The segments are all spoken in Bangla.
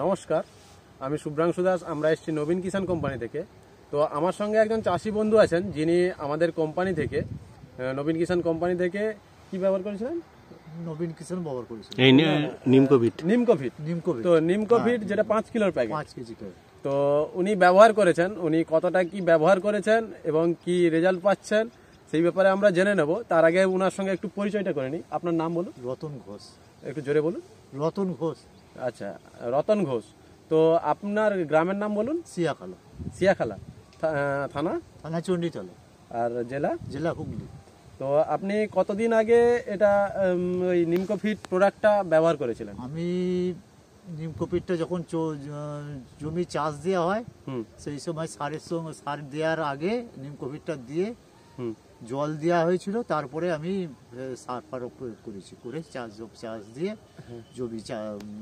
নমস্কার আমি শুভ্রাংশু দাস আমরা এসেছি নবীন কিষাণ কোম্পানি থেকে তো আমার সঙ্গে একজন চাষি বন্ধু আছেন যিনি আমাদের কোম্পানি থেকে নবীন কিষাণ কোম্পানি থেকে কি ব্যবহার করেছিলেন ব্যবহার তো হ্যাঁ, যেটা পাঁচ কিলোর পাঁচ কেজি তো উনি ব্যবহার করেছেন উনি কতটা ব্যবহার করেছেন এবং রেজাল্ট পাচ্ছেন সেই ব্যাপারে আমরা জেনে তার আগে ওনার সঙ্গে একটু পরিচয়টা করে নিই আপনার নাম বলুন রতন ঘোষ একটু জোরে বলুন রতন ঘোষ আচ্ছা রতন ঘোষ তো আপনার গ্রামের নাম বলুন সিয়াখালা সিয়াখালা থানা থানা চণ্ডীতলা আর জেলা জেলা হুগলি তো আপনি কতদিন আগে এটা ওই নিমকোফিট প্রোডাক্টটা ব্যবহার করেছিলেন আমি নিমকোপিটটা যখন জমি চাষ দেওয়া হয় সেই সময় সারের সঙ্গে সার দেওয়ার আগে নিমকোপিটটা দিয়ে জল দেওয়া হয়েছিল তারপরে আমি সার ফার প্রয়োগ করেছি করে চাষ চাষ দিয়ে জমি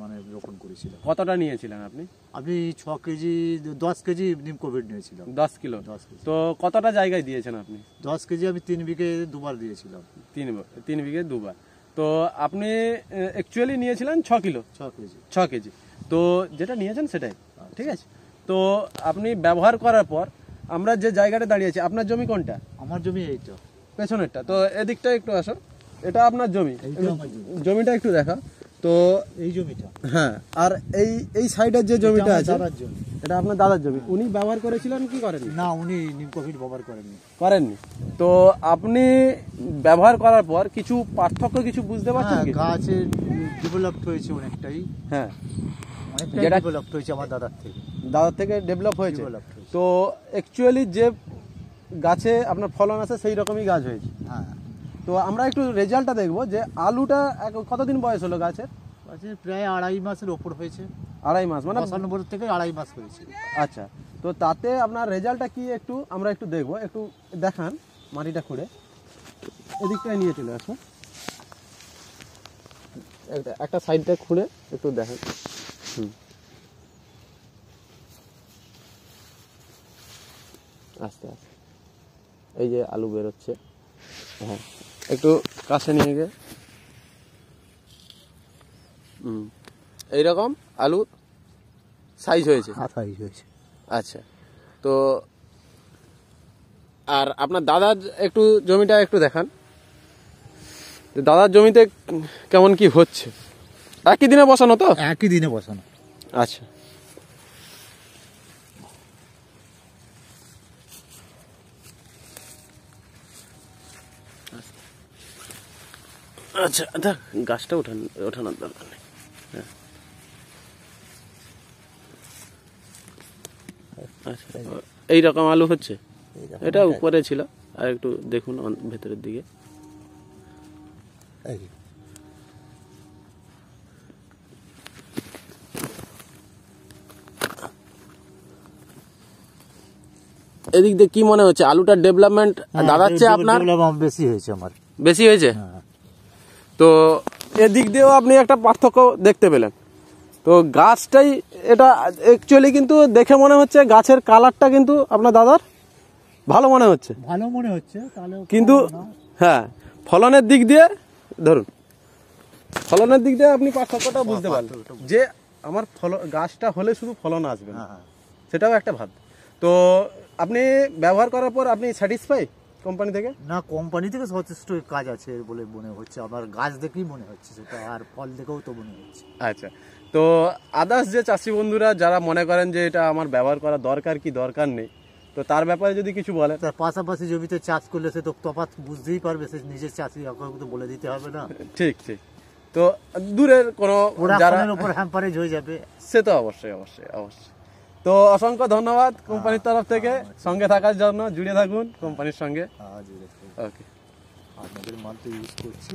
মানে রোপণ করেছিল কতটা নিয়েছিলেন আপনি আপনি ছ কেজি দশ কেজি নিম কোভিড নিয়েছিলাম দশ কিলো দশ কেজি তো কতটা জায়গায় দিয়েছেন আপনি দশ কেজি আমি তিন বিঘে দুবার দিয়েছিলাম তিন তিন বিঘে দুবার তো আপনি অ্যাকচুয়ালি নিয়েছিলেন ছ কিলো ছ কেজি ছ কেজি তো যেটা নিয়েছেন সেটাই ঠিক আছে আচ্ছা। তো আপনি ব্যবহার করার পর আমরা যে জায়গাটা আছি আপনার জমি কোনটা আমার জমি এইটা পেছনেরটা তো এদিকটা একটু আসো এটা আপনার জমি জমিটা একটু দেখা তো এই জমিটা হ্যাঁ আর এই এই সাইডের যে জমিটা আছে দাদার জমি এটা আপনার দাদার জমি উনি ব্যবহার করেছিলেন কি করেন না উনি কোভিড ব্যবহার করেননি করেননি তো আপনি ব্যবহার করার পর কিছু পার্থক্য কিছু বুঝতে পারছেন হ্যাঁ, গাছের ডেভেলপ হয়েছে অনেকটাই হ্যাঁ মানে যেটা হয়েছে আমার দাদার থেকে দাদার থেকে ডেভেলপ হয়েছে তো অ্যাকচুয়ালি যে গাছে আপনার ফলন আছে সেই রকমই গাছ হয়েছে হ্যাঁ তো আমরা একটু রেজাল্টটা দেখব যে আলুটা কতদিন বয়স হলো গাছের প্রায় আড়াই মাসের ওপর হয়েছে আড়াই মাস মানে নম্বর থেকে আড়াই মাস হয়েছে আচ্ছা তো তাতে আপনার রেজাল্টটা কি একটু আমরা একটু দেখব একটু দেখান মাটিটা খুঁড়ে এদিকটায় নিয়ে চলে আসুন একটা সাইডটা খুঁড়ে একটু দেখেন আস্তে আস্তে এই যে আলু বেরোচ্ছে হ্যাঁ একটু কাছে নিয়ে গিয়ে হুম এইরকম আলু সাইজ হয়েছে সাইজ হ্যাঁ, হয়েছে আচ্ছা তো আর আপনার দাদার একটু জমিটা একটু দেখান দাদার জমিতে কেমন কি হচ্ছে একই দিনে বসানো তো একই দিনে বসানো আচ্ছা আচ্ছা দেখ গাছটা ওঠান ওঠানোর দরকার নেই হ্যাঁ। আচ্ছা, এইরকম আলু হচ্ছে এটা উপরে ছিল আর একটু দেখুন ভেতরের দিকে এদিক দিয়ে কি মনে হচ্ছে আলুটার ডেভেলপমেন্ট হ্যাঁ, দাঁড়াচ্ছে আপনার বেশি হয়েছে আমার বেশি হয়েছে হ্যাঁ। তো এদিক দিয়েও আপনি একটা পার্থক্য দেখতে পেলেন তো গাছটাই এটা অ্যাকচুয়ালি কিন্তু দেখে মনে হচ্ছে গাছের কালারটা কিন্তু আপনার দাদার ভালো মনে হচ্ছে ভালো মনে হচ্ছে কিন্তু হ্যাঁ ফলনের দিক দিয়ে ধরুন ফলনের দিক দিয়ে আপনি পার্থক্যটা বুঝতে পারলেন যে আমার ফল গাছটা হলে শুধু ফলন আসবে না হ্যাঁ, সেটাও একটা ভাব তো আপনি ব্যবহার করার পর আপনি স্যাটিসফাই কোম্পানি থেকে না কোম্পানি থেকে যথেষ্ট কাজ আছে বলে মনে হচ্ছে আমার গাছ দেখেই মনে হচ্ছে সেটা আর ফল দেখেও তো মনে হচ্ছে আচ্ছা তো আদার্স যে চাষি বন্ধুরা যারা মনে করেন যে এটা আমার ব্যবহার করা দরকার কি দরকার নেই তো তার ব্যাপারে যদি কিছু বলে তার পাশাপাশি জমিতে চাষ করলে সে তো তফাৎ বুঝতেই পারবে সে নিজের চাষি তো বলে দিতে হবে না ঠিক ঠিক তো দূরের কোনো যারা উপর হ্যাম্পারেজ হয়ে যাবে সে তো অবশ্যই অবশ্যই অবশ্যই তো অসংখ্য ধন্যবাদ কোম্পানির তরফ থেকে সঙ্গে থাকার জন্য জুড়ে থাকুন কোম্পানির সঙ্গে ওকে হ্যাঁ, হ্যাঁ, আপনাদের মাল তো ইউজ করছি